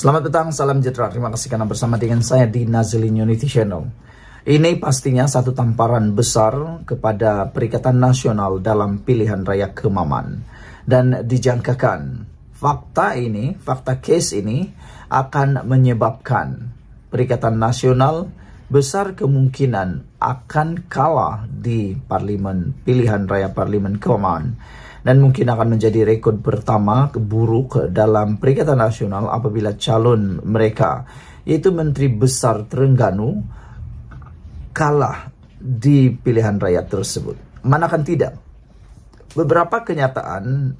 Selamat petang, salam sejahtera. Terima kasih karena bersama dengan saya di Nazlin Unity Channel. Ini pastinya satu tamparan besar kepada Perikatan Nasional dalam pilihan raya Kemaman. Dan dijangkakan, fakta ini, fakta case ini akan menyebabkan Perikatan Nasional besar kemungkinan akan kalah di parlimen pilihan raya parlimen Kemaman dan mungkin akan menjadi rekod pertama keburuk dalam Perikatan Nasional apabila calon mereka iaitu Menteri Besar Terengganu kalah di pilihan rakyat tersebut. Manakan tidak. Beberapa kenyataan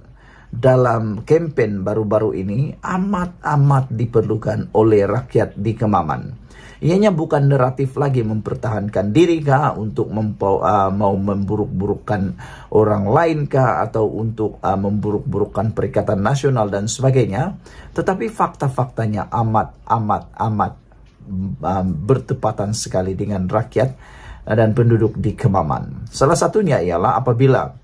dalam kampanye baru-baru ini amat-amat diperlukan oleh rakyat di Kemaman. Ianya bukan naratif lagi mempertahankan diri kah untuk mempo, uh, mau memburuk-burukkan orang lain kah atau untuk uh, memburuk-burukkan perikatan nasional dan sebagainya, tetapi fakta-faktanya amat amat amat um, bertepatan sekali dengan rakyat dan penduduk di Kemaman. Salah satunya ialah apabila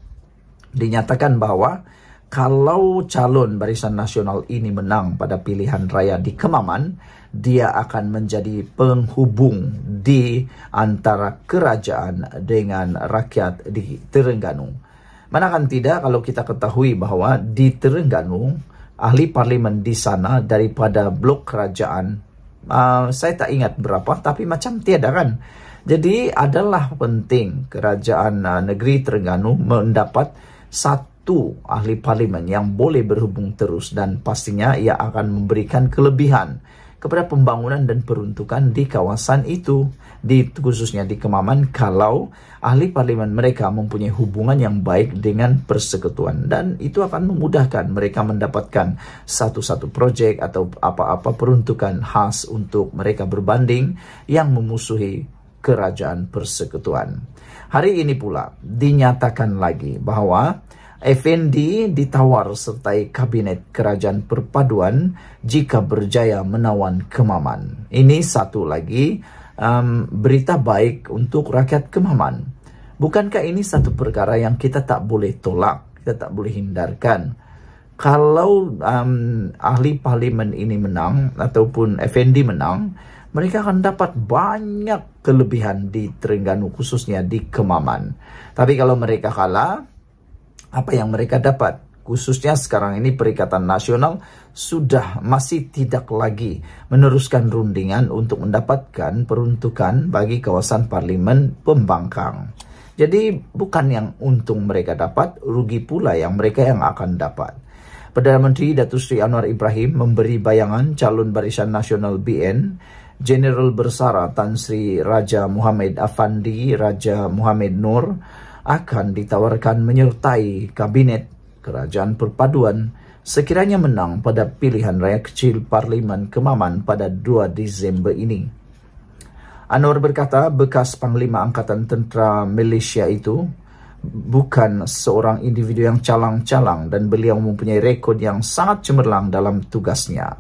dinyatakan bahwa kalau calon Barisan Nasional ini menang pada pilihan raya di Kemaman, dia akan menjadi penghubung di antara kerajaan dengan rakyat di Terengganu. Manakan tidak kalau kita ketahui bahawa di Terengganu, ahli parlimen di sana daripada blok kerajaan, uh, saya tak ingat berapa tapi macam tiada kan. Jadi adalah penting kerajaan uh, negeri Terengganu mendapat satu satu ahli parlimen yang boleh berhubung terus dan pastinya ia akan memberikan kelebihan kepada pembangunan dan peruntukan di kawasan itu, di khususnya di Kemaman kalau ahli parlimen mereka mempunyai hubungan yang baik dengan persekutuan dan itu akan memudahkan mereka mendapatkan satu-satu projek atau apa-apa peruntukan khas untuk mereka berbanding yang memusuhi kerajaan persekutuan. Hari ini pula dinyatakan lagi bahwa FND ditawar sertai Kabinet Kerajaan Perpaduan jika berjaya menawan Kemaman. Ini satu lagi um, berita baik untuk rakyat Kemaman. Bukankah ini satu perkara yang kita tak boleh tolak, kita tak boleh hindarkan? Kalau um, ahli parlimen ini menang ataupun FND menang, mereka akan dapat banyak kelebihan di Terengganu khususnya di Kemaman. Tapi kalau mereka kalah, apa yang mereka dapat. Khususnya sekarang ini Perikatan Nasional sudah masih tidak lagi meneruskan rundingan untuk mendapatkan peruntukan bagi kawasan parlimen pembangkang. Jadi bukan yang untung mereka dapat, rugi pula yang mereka yang akan dapat. Perdana Menteri Datuk Sri Anwar Ibrahim memberi bayangan calon Barisan Nasional BN General Bersara Tan Sri Raja Muhammad Afandi Raja Muhammad Nur akan ditawarkan menyertai kabinet kerajaan perpaduan sekiranya menang pada pilihan raya kecil Parlimen Kemaman pada 2 Disember ini. Anwar berkata bekas Panglima Angkatan Tentera Malaysia itu bukan seorang individu yang calang-calang dan beliau mempunyai rekod yang sangat cemerlang dalam tugasnya.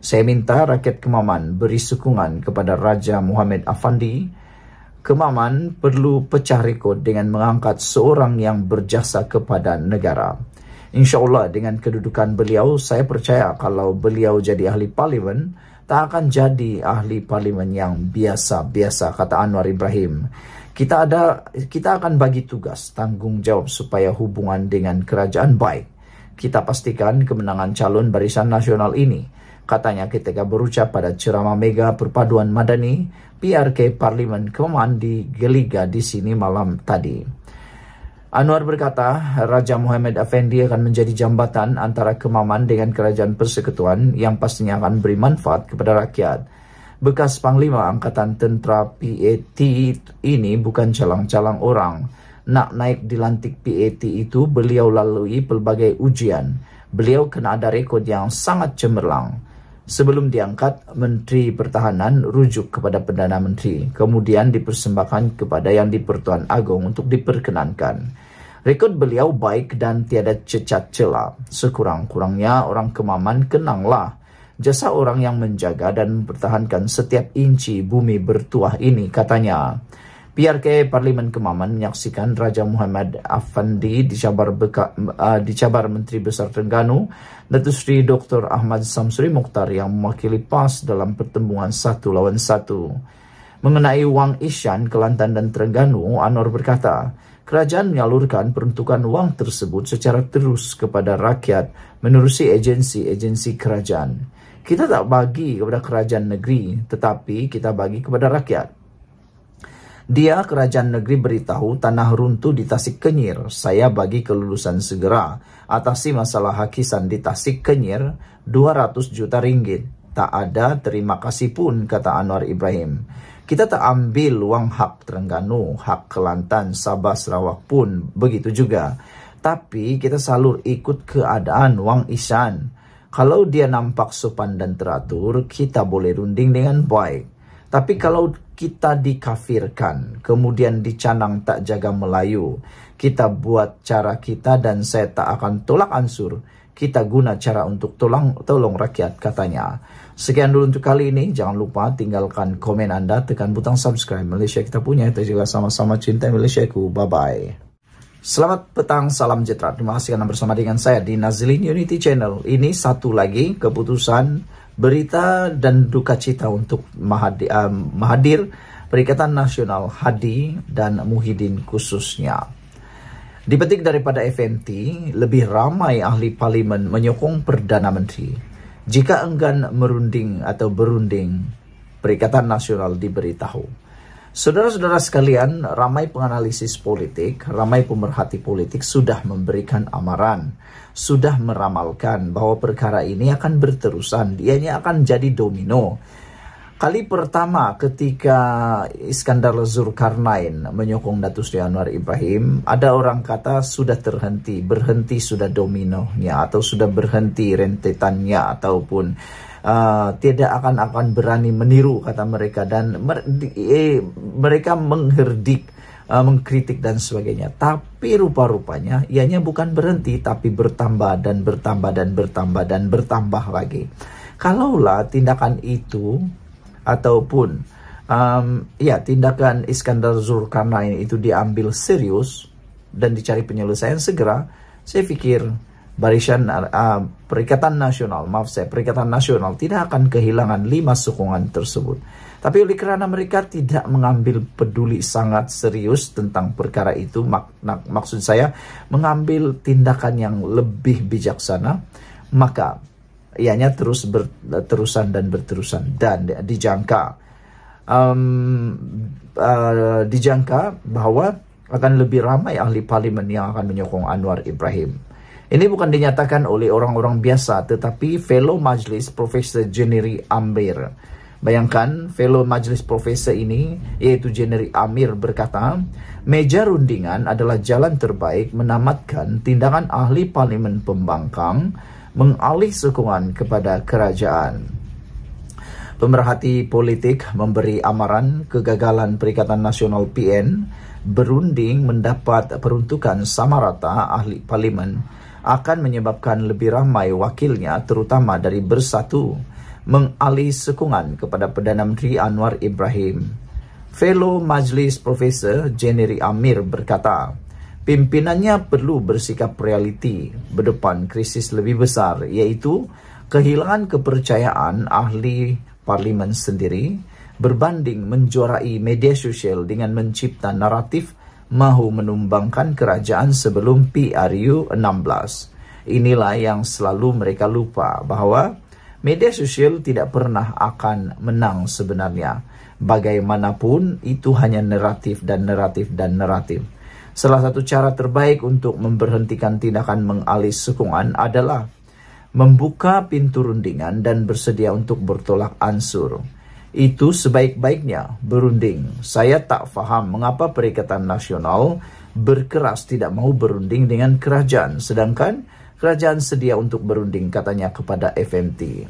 Saya minta rakyat Kemaman beri sokongan kepada Raja Muhammad Afandi Kemaman perlu pecah rekod dengan mengangkat seorang yang berjasa kepada negara. InsyaAllah dengan kedudukan beliau, saya percaya kalau beliau jadi ahli parlimen, tak akan jadi ahli parlimen yang biasa-biasa, kata Anwar Ibrahim. Kita ada, kita akan bagi tugas tanggungjawab supaya hubungan dengan kerajaan baik. Kita pastikan kemenangan calon barisan nasional ini, katanya ketika berucap pada ceramah mega perpaduan Madani PRK Parlimen Keman di Geliga di sini malam tadi. Anwar berkata Raja Muhammad Effendi akan menjadi jambatan antara Kemaman dengan Kerajaan Persekutuan yang pastinya akan beri manfaat kepada rakyat. Bekas Panglima Angkatan Tentera PAT ini bukan calang-calang orang. Nak naik dilantik PAT itu beliau lalui pelbagai ujian. Beliau kena ada rekod yang sangat cemerlang sebelum diangkat Menteri Pertahanan rujuk kepada Perdana Menteri kemudian dipersembahkan kepada Yang di-Pertuan Agong untuk diperkenankan. Rekod beliau baik dan tiada cecat celah. Sekurang-kurangnya orang kemaman kenanglah jasa orang yang menjaga dan mempertahankan setiap inci bumi bertuah ini katanya. PRK Parlimen Kemaman menyaksikan Raja Muhammad Afandi dicabar, beka, uh, ah, dicabar Menteri Besar Terengganu Datuk Seri Dr. Ahmad Samsuri Mukhtar yang mewakili PAS dalam pertemuan satu lawan satu. Mengenai wang Ishan, Kelantan dan Terengganu, Anwar berkata, kerajaan menyalurkan peruntukan wang tersebut secara terus kepada rakyat menerusi agensi-agensi kerajaan. Kita tak bagi kepada kerajaan negeri, tetapi kita bagi kepada rakyat. Dia kerajaan negeri beritahu tanah runtuh di Tasik Kenyir. Saya bagi kelulusan segera. Atasi masalah hakisan di Tasik Kenyir 200 juta ringgit. Tak ada terima kasih pun kata Anwar Ibrahim. Kita tak ambil wang hak Terengganu, hak Kelantan, Sabah, Sarawak pun begitu juga. Tapi kita salur ikut keadaan Wang Isan. Kalau dia nampak sopan dan teratur, kita boleh runding dengan baik. Tapi kalau kita dikafirkan, kemudian dicanang tak jaga Melayu, kita buat cara kita dan saya tak akan tolak ansur, kita guna cara untuk tolong, tolong rakyat katanya. Sekian dulu untuk kali ini, jangan lupa tinggalkan komen anda, tekan butang subscribe Malaysia kita punya, kita juga sama-sama cinta Malaysia ku, bye-bye. Selamat petang, salam jetra. Terima kasih karena bersama dengan saya di Nazilin Unity Channel. Ini satu lagi keputusan berita dan duka cita untuk Mahadi, uh, Mahadir Perikatan Nasional Hadi dan Muhyiddin khususnya. Dipetik daripada FNT, lebih ramai ahli parlimen menyokong Perdana Menteri jika enggan merunding atau berunding Perikatan Nasional diberitahu. Saudara-saudara sekalian, ramai penganalisis politik, ramai pemerhati politik sudah memberikan amaran, sudah meramalkan bahwa perkara ini akan berterusan, dianya akan jadi domino. Kali pertama ketika Iskandar Zulkarnain menyokong Datu Sri Anwar Ibrahim, ada orang kata sudah terhenti, berhenti sudah dominonya atau sudah berhenti rentetannya ataupun Uh, tidak akan akan berani meniru kata mereka dan mer eh, mereka mengherdik uh, mengkritik dan sebagainya tapi rupa-rupanya ianya bukan berhenti tapi bertambah dan bertambah dan bertambah dan bertambah lagi kalaulah tindakan itu ataupun um, ya tindakan Iskandar Zulkarnain itu diambil serius dan dicari penyelesaian segera saya pikir Barisan uh, uh, Perikatan Nasional, maaf saya, Perikatan Nasional tidak akan kehilangan lima sokongan tersebut. Tapi oleh karena mereka tidak mengambil peduli sangat serius tentang perkara itu, mak maksud saya mengambil tindakan yang lebih bijaksana, maka ianya terus berterusan dan berterusan dan dijangka um, uh, dijangka bahwa akan lebih ramai ahli parlimen yang akan menyokong Anwar Ibrahim. Ini bukan dinyatakan oleh orang-orang biasa tetapi fellow majlis Profesor Jeneri Amir. Bayangkan fellow majlis profesor ini iaitu Jeneri Amir berkata, meja rundingan adalah jalan terbaik menamatkan tindakan ahli parlimen pembangkang mengalih sokongan kepada kerajaan. Pemerhati politik memberi amaran kegagalan Perikatan Nasional PN berunding mendapat peruntukan sama rata ahli parlimen akan menyebabkan lebih ramai wakilnya terutama dari Bersatu mengalih sekungan kepada Perdana Menteri Anwar Ibrahim. Fellow Majlis Profesor Jeneri Amir berkata, pimpinannya perlu bersikap realiti berdepan krisis lebih besar iaitu kehilangan kepercayaan ahli parlimen sendiri berbanding menjuarai media sosial dengan mencipta naratif mahu menumbangkan kerajaan sebelum PRU 16. Inilah yang selalu mereka lupa bahawa media sosial tidak pernah akan menang sebenarnya. Bagaimanapun itu hanya naratif dan naratif dan naratif. Salah satu cara terbaik untuk memberhentikan tindakan mengalis sokongan adalah membuka pintu rundingan dan bersedia untuk bertolak ansur itu sebaik-baiknya berunding. Saya tak faham mengapa Perikatan Nasional berkeras tidak mahu berunding dengan kerajaan sedangkan kerajaan sedia untuk berunding katanya kepada FMT.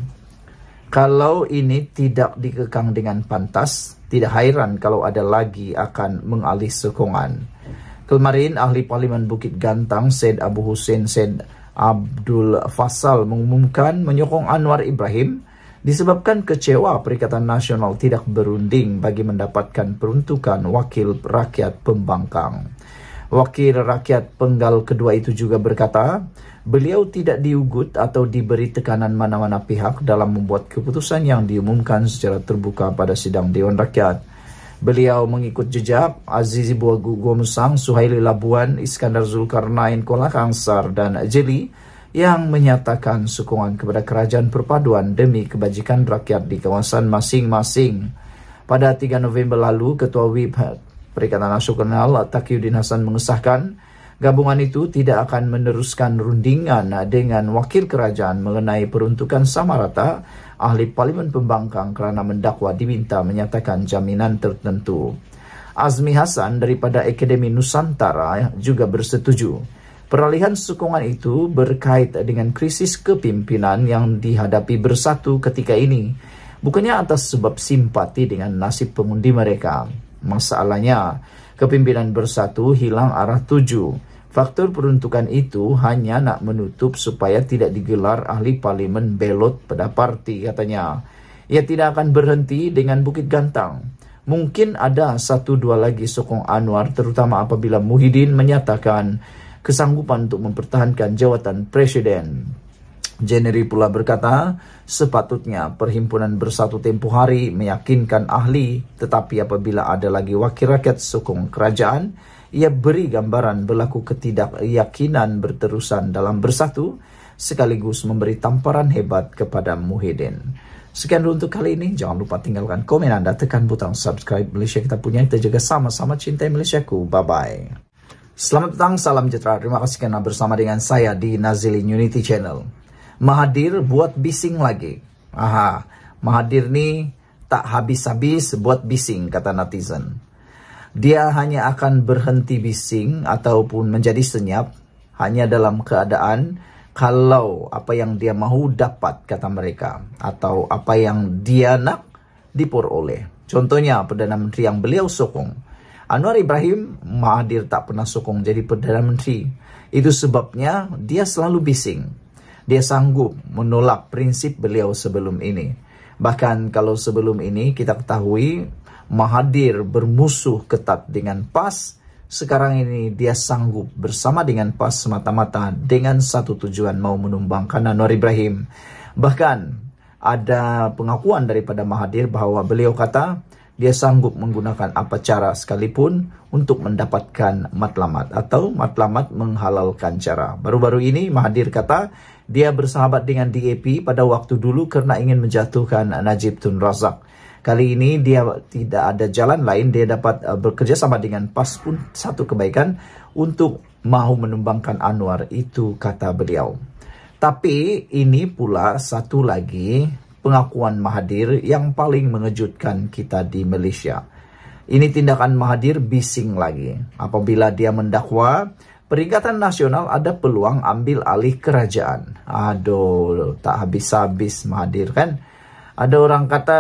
Kalau ini tidak dikekang dengan pantas, tidak hairan kalau ada lagi akan mengalih sokongan. Kemarin ahli parlimen Bukit Gantang Said Abu Hussein Said Abdul Fasal mengumumkan menyokong Anwar Ibrahim disebabkan kecewa Perikatan Nasional tidak berunding bagi mendapatkan peruntukan wakil rakyat pembangkang. Wakil rakyat penggal kedua itu juga berkata, beliau tidak diugut atau diberi tekanan mana-mana pihak dalam membuat keputusan yang diumumkan secara terbuka pada sidang Dewan Rakyat. Beliau mengikut jejak Azizi Buagu Gomsang, Suhaili Labuan, Iskandar Zulkarnain, Kolakangsar, dan Jeli yang menyatakan sokongan kepada kerajaan perpaduan demi kebajikan rakyat di kawasan masing-masing. Pada 3 November lalu, Ketua WIP Perikatan Nasional Takiuddin Hasan mengesahkan gabungan itu tidak akan meneruskan rundingan dengan wakil kerajaan mengenai peruntukan sama rata ahli Parlimen Pembangkang kerana mendakwa diminta menyatakan jaminan tertentu. Azmi Hasan daripada Akademi Nusantara juga bersetuju. Peralihan sokongan itu berkait dengan krisis kepimpinan yang dihadapi bersatu ketika ini, bukannya atas sebab simpati dengan nasib pengundi mereka. Masalahnya, kepimpinan bersatu hilang arah tuju. Faktor peruntukan itu hanya nak menutup supaya tidak digelar ahli parlimen belot pada parti katanya. Ia tidak akan berhenti dengan Bukit Gantang. Mungkin ada satu dua lagi sokong Anwar terutama apabila Muhyiddin menyatakan kesanggupan untuk mempertahankan jawatan presiden. Jeneri pula berkata, sepatutnya perhimpunan bersatu tempoh hari meyakinkan ahli tetapi apabila ada lagi wakil rakyat sokong kerajaan, ia beri gambaran berlaku ketidakyakinan berterusan dalam bersatu sekaligus memberi tamparan hebat kepada Muhyiddin. Sekian dulu untuk kali ini. Jangan lupa tinggalkan komen anda, tekan butang subscribe Malaysia kita punya. Kita jaga sama-sama cintai Malaysia ku. Bye-bye. Selamat petang, salam sejahtera. Terima kasih karena bersama dengan saya di Nazilin Unity Channel. Mahadir buat bising lagi. Aha, Mahadir nih tak habis-habis buat bising, kata netizen. Dia hanya akan berhenti bising ataupun menjadi senyap hanya dalam keadaan kalau apa yang dia mau dapat, kata mereka. Atau apa yang dia nak diperoleh. Contohnya, Perdana Menteri yang beliau sokong Anwar Ibrahim Mahathir tak pernah sokong jadi Perdana Menteri. Itu sebabnya dia selalu bising. Dia sanggup menolak prinsip beliau sebelum ini. Bahkan kalau sebelum ini kita ketahui Mahathir bermusuh ketat dengan PAS, sekarang ini dia sanggup bersama dengan PAS semata-mata dengan satu tujuan mau menumbangkan Anwar Ibrahim. Bahkan ada pengakuan daripada Mahathir bahawa beliau kata dia sanggup menggunakan apa cara sekalipun untuk mendapatkan matlamat atau matlamat menghalalkan cara. Baru-baru ini Mahathir kata dia bersahabat dengan DAP pada waktu dulu kerana ingin menjatuhkan Najib Tun Razak. Kali ini dia tidak ada jalan lain dia dapat eh, bekerja sama dengan PAS pun satu kebaikan untuk mahu menumbangkan Anwar itu kata beliau. Tapi ini pula satu lagi pengakuan Mahathir yang paling mengejutkan kita di Malaysia. Ini tindakan Mahathir bising lagi. Apabila dia mendakwa, Peringkatan nasional ada peluang ambil alih kerajaan. Aduh, tak habis-habis Mahathir kan. Ada orang kata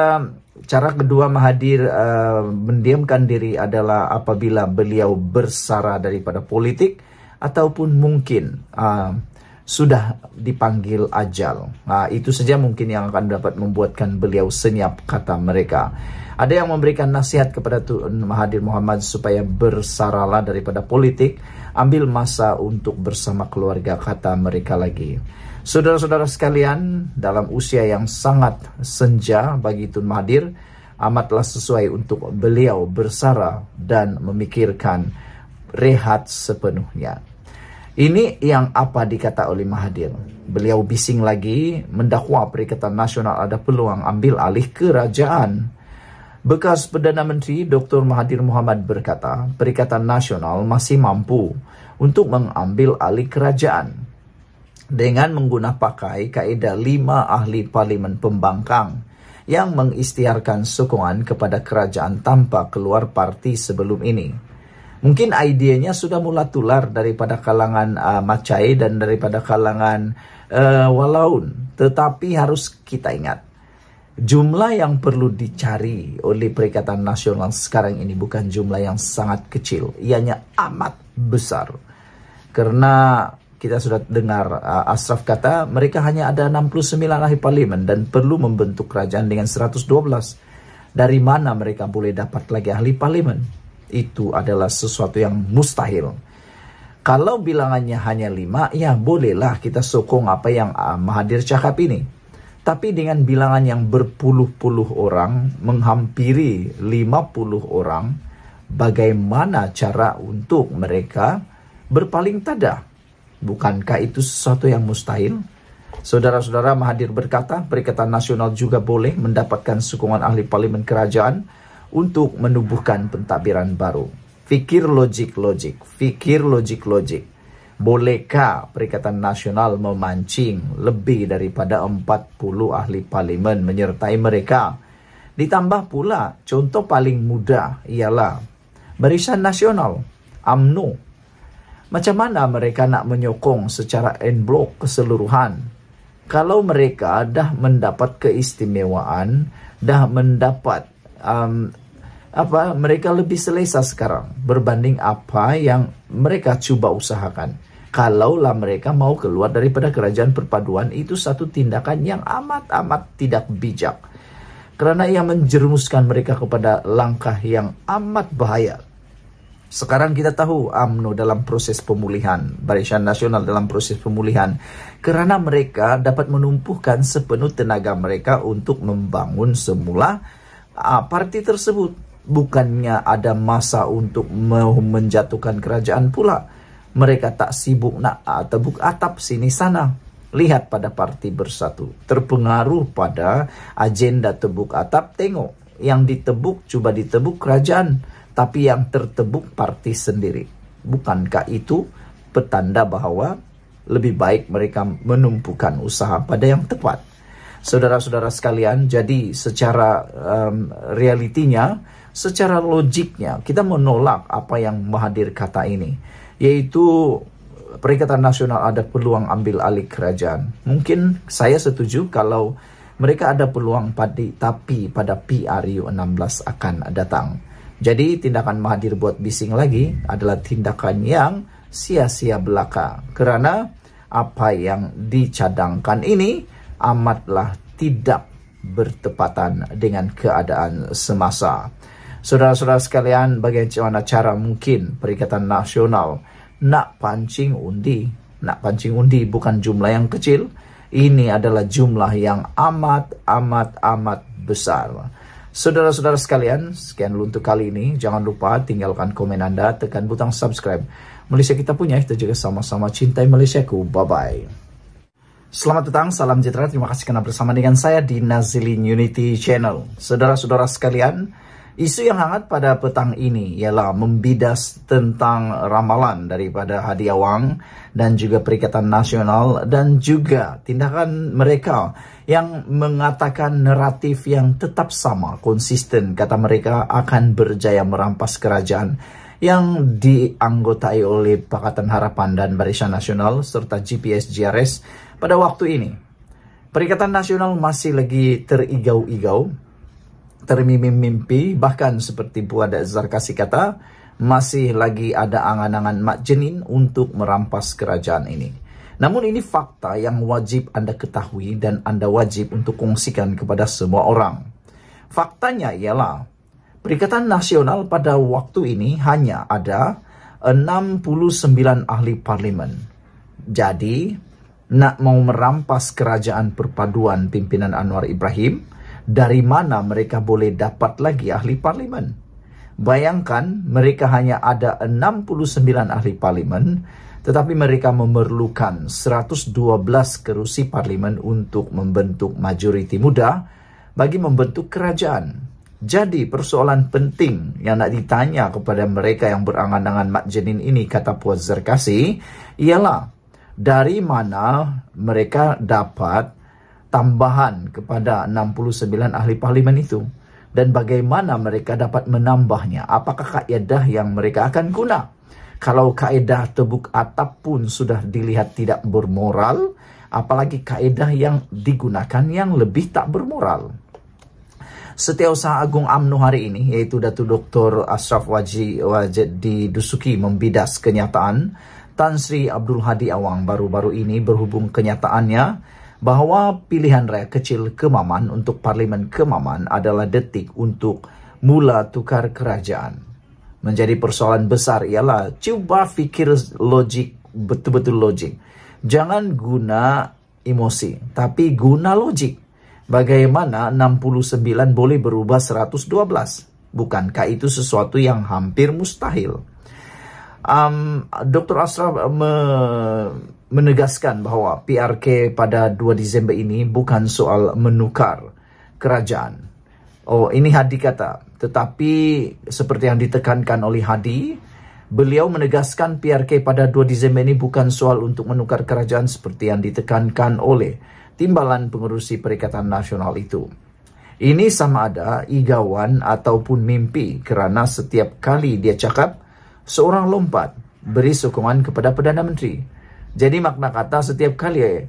cara kedua Mahathir uh, mendiamkan diri adalah apabila beliau bersara daripada politik ataupun mungkin uh, sudah dipanggil ajal. Nah, itu saja mungkin yang akan dapat membuatkan beliau senyap kata mereka. Ada yang memberikan nasihat kepada Tuan Mahathir Muhammad supaya bersaralah daripada politik, ambil masa untuk bersama keluarga kata mereka lagi. Saudara-saudara sekalian, dalam usia yang sangat senja bagi Tun Mahathir, amatlah sesuai untuk beliau bersara dan memikirkan rehat sepenuhnya. Ini yang apa dikata oleh Mahathir. Beliau bising lagi mendakwa Perikatan Nasional ada peluang ambil alih kerajaan. Bekas Perdana Menteri Dr. Mahathir Mohamad berkata, Perikatan Nasional masih mampu untuk mengambil alih kerajaan dengan menggunakan pakai kaedah lima ahli parlimen pembangkang yang mengistiarkan sokongan kepada kerajaan tanpa keluar parti sebelum ini. Mungkin idenya sudah mula tular daripada kalangan uh, ah, Macai dan daripada kalangan uh, Walaun. Tetapi harus kita ingat, jumlah yang perlu dicari oleh Perikatan Nasional sekarang ini bukan jumlah yang sangat kecil, ianya amat besar. Karena kita sudah dengar uh, kata mereka hanya ada 69 ahli parlimen dan perlu membentuk kerajaan dengan 112. Dari mana mereka boleh dapat lagi ahli parlimen? itu adalah sesuatu yang mustahil. Kalau bilangannya hanya lima, ya bolehlah kita sokong apa yang ah, Mahathir cakap ini. Tapi dengan bilangan yang berpuluh-puluh orang, menghampiri 50 orang, bagaimana cara untuk mereka berpaling tada? Bukankah itu sesuatu yang mustahil? Saudara-saudara Mahathir berkata, Perikatan Nasional juga boleh mendapatkan sokongan ahli parlemen kerajaan untuk menubuhkan pentadbiran baru. Fikir logik-logik, fikir logik-logik. Bolehkah Perikatan Nasional memancing lebih daripada 40 ahli parlimen menyertai mereka? Ditambah pula, contoh paling mudah ialah Barisan Nasional, UMNO. Macam mana mereka nak menyokong secara en bloc keseluruhan? Kalau mereka dah mendapat keistimewaan, dah mendapat um, apa mereka lebih selesa sekarang berbanding apa yang mereka coba usahakan. Kalaulah mereka mau keluar daripada kerajaan perpaduan itu satu tindakan yang amat-amat tidak bijak. Karena ia menjerumuskan mereka kepada langkah yang amat bahaya. Sekarang kita tahu AMNO dalam proses pemulihan, Barisan Nasional dalam proses pemulihan. Karena mereka dapat menumpuhkan sepenuh tenaga mereka untuk membangun semula Ah, parti tersebut. Bukannya ada masa untuk menjatuhkan kerajaan pula. Mereka tak sibuk nak ah, tebuk atap sini sana. Lihat pada parti bersatu. Terpengaruh pada agenda tebuk atap tengok. Yang ditebuk coba ditebuk kerajaan. Tapi yang tertebuk parti sendiri. Bukankah itu petanda bahwa lebih baik mereka menumpukan usaha pada yang tepat? saudara-saudara sekalian. Jadi secara um, realitinya, secara logiknya kita menolak apa yang Mahathir kata ini, yaitu Perikatan Nasional ada peluang ambil alih kerajaan. Mungkin saya setuju kalau mereka ada peluang padi, tapi pada PRU 16 akan datang. Jadi tindakan Mahathir buat bising lagi adalah tindakan yang sia-sia belaka. Karena apa yang dicadangkan ini amatlah tidak bertepatan dengan keadaan semasa. Saudara-saudara sekalian, bagaimana cara mungkin Perikatan Nasional nak pancing undi? Nak pancing undi bukan jumlah yang kecil. Ini adalah jumlah yang amat, amat, amat besar. Saudara-saudara sekalian, sekian dulu untuk kali ini. Jangan lupa tinggalkan komen Anda, tekan butang subscribe. Malaysia kita punya, kita juga sama-sama cintai Malaysia ku. Bye-bye. Selamat petang, salam sejahtera. Terima kasih karena bersama dengan saya di Nazilin Unity Channel. Saudara-saudara sekalian, isu yang hangat pada petang ini ialah membidas tentang ramalan daripada Hadiah Wang dan juga Perikatan Nasional dan juga tindakan mereka yang mengatakan naratif yang tetap sama, konsisten, kata mereka akan berjaya merampas kerajaan yang dianggotai oleh Pakatan Harapan dan Barisan Nasional serta GPS GRS pada waktu ini Perikatan Nasional masih lagi terigau-igau, termimpi-mimpi, bahkan seperti Puan Dazar kasih kata, masih lagi ada angan-angan Mak Jenin untuk merampas kerajaan ini. Namun ini fakta yang wajib anda ketahui dan anda wajib untuk kongsikan kepada semua orang. Faktanya ialah, Perikatan Nasional pada waktu ini hanya ada 69 ahli parlimen. Jadi, nak mau merampas kerajaan perpaduan pimpinan Anwar Ibrahim, dari mana mereka boleh dapat lagi ahli parlimen? Bayangkan mereka hanya ada 69 ahli parlimen tetapi mereka memerlukan 112 kerusi parlimen untuk membentuk majoriti muda bagi membentuk kerajaan. Jadi persoalan penting yang nak ditanya kepada mereka yang berangan-angan Mat Jenin ini kata Puan Zerkasi ialah dari mana mereka dapat tambahan kepada 69 ahli parlimen itu dan bagaimana mereka dapat menambahnya apakah kaedah yang mereka akan guna kalau kaedah tebuk atap pun sudah dilihat tidak bermoral apalagi kaedah yang digunakan yang lebih tak bermoral Setiausaha Agung Amnu hari ini yaitu Datuk Dr. Ashraf Wajid di Dusuki membidas kenyataan Tan Sri Abdul Hadi Awang baru-baru ini berhubung kenyataannya bahawa pilihan raya kecil Kemaman untuk Parlimen Kemaman adalah detik untuk mula tukar kerajaan. Menjadi persoalan besar ialah cuba fikir logik, betul-betul logik. Jangan guna emosi, tapi guna logik. Bagaimana 69 boleh berubah 112? Bukankah itu sesuatu yang hampir mustahil? um, Dr. Asraf uh, me, menegaskan bahawa PRK pada 2 Disember ini bukan soal menukar kerajaan. Oh, ini Hadi kata. Tetapi seperti yang ditekankan oleh Hadi, beliau menegaskan PRK pada 2 Disember ini bukan soal untuk menukar kerajaan seperti yang ditekankan oleh timbalan pengerusi Perikatan Nasional itu. Ini sama ada igawan ataupun mimpi kerana setiap kali dia cakap, seorang lompat beri sokongan kepada Perdana Menteri. Jadi makna kata setiap kali uh,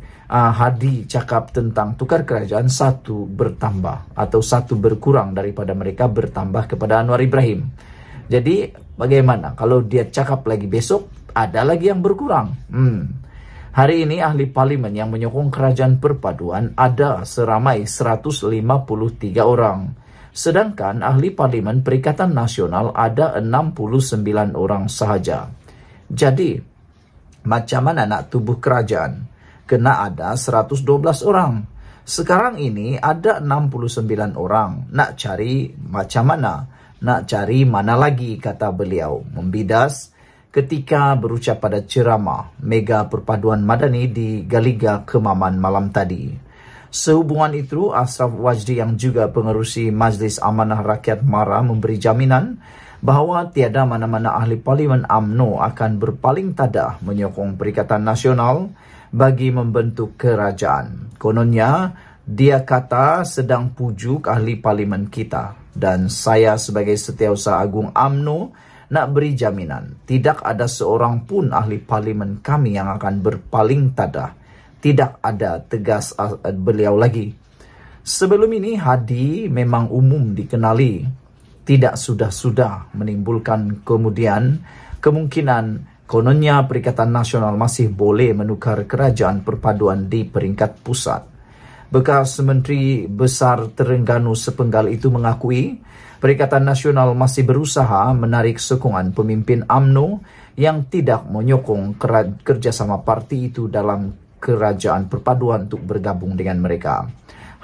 Hadi cakap tentang tukar kerajaan satu bertambah atau satu berkurang daripada mereka bertambah kepada Anwar Ibrahim. Jadi bagaimana kalau dia cakap lagi besok ada lagi yang berkurang. Hmm. Hari ini ahli parlimen yang menyokong kerajaan perpaduan ada seramai 153 orang sedangkan ahli parlimen Perikatan Nasional ada 69 orang sahaja. Jadi, macam mana nak tubuh kerajaan? Kena ada 112 orang. Sekarang ini ada 69 orang. Nak cari macam mana? Nak cari mana lagi? Kata beliau membidas ketika berucap pada ceramah Mega Perpaduan Madani di Galiga Kemaman malam tadi. Sehubungan itu, Asraf Wajdi yang juga pengerusi Majlis Amanah Rakyat MARA memberi jaminan bahawa tiada mana-mana ahli parlimen AMNO akan berpaling tadah menyokong Perikatan Nasional bagi membentuk kerajaan. Kononnya, dia kata sedang pujuk ahli parlimen kita dan saya sebagai setiausaha agung AMNO nak beri jaminan tidak ada seorang pun ahli parlimen kami yang akan berpaling tadah tidak ada tegas uh, beliau lagi. Sebelum ini Hadi memang umum dikenali tidak sudah-sudah menimbulkan kemudian kemungkinan kononnya Perikatan Nasional masih boleh menukar kerajaan perpaduan di peringkat pusat. Bekas Menteri Besar Terengganu Sepenggal itu mengakui Perikatan Nasional masih berusaha menarik sokongan pemimpin AMNO yang tidak menyokong kerjasama parti itu dalam kerajaan perpaduan untuk bergabung dengan mereka.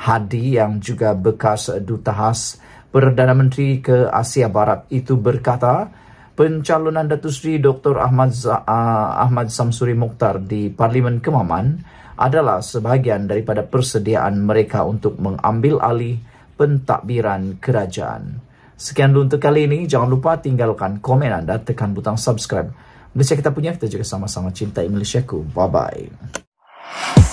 Hadi yang juga bekas duta khas Perdana Menteri ke Asia Barat itu berkata, pencalonan Datuk Seri Dr. Ahmad ah, Ahmad Samsuri Mukhtar di Parlimen Kemaman adalah sebahagian daripada persediaan mereka untuk mengambil alih pentadbiran kerajaan. Sekian dulu untuk kali ini. Jangan lupa tinggalkan komen anda, tekan butang subscribe. Malaysia kita punya, kita juga sama-sama cintai Malaysia ku. Bye-bye. Bye.